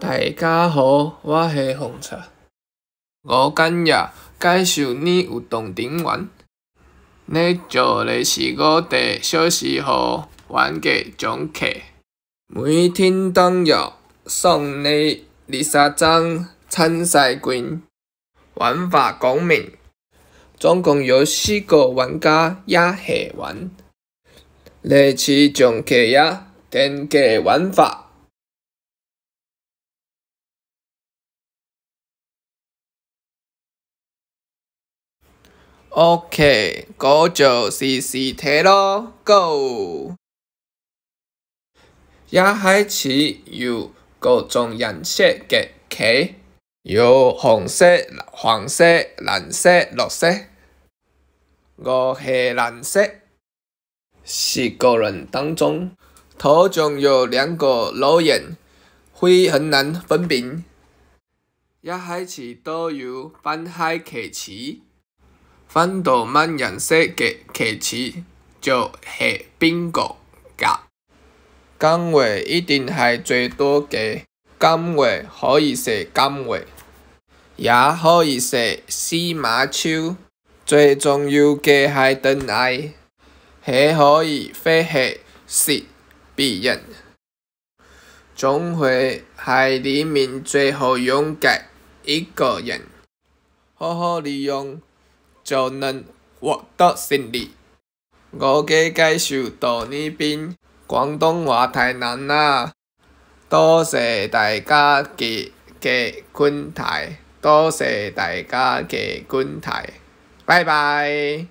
大家好，我是红叉我今日介绍你有动庭玩。呢九月十我第小时候玩的讲棋。每天当阅送你二十张参赛券玩法讲明，总共有四个玩家一起玩，类似竞棋啊、单机玩法。OK，个就试试睇咯。o 也还是有各种颜色的棋，有红色、黄色、蓝色、绿色、我系蓝色。四个人当中，头上有两个老眼，会很难分辨。也还是都有分海棋子。翻到蚊人识嘅其次就系边个噶？金位一定系最多嘅，金位可以写金位，也可以写司马昭。最重要嘅系真爱，系可以飞起是别人。总会系里面最好用嘅一个人，好好利用。就能获得胜利。我嘅介绍到呢边，广东话太难啦，多谢大家的的观睇，多谢大家的观睇，拜拜。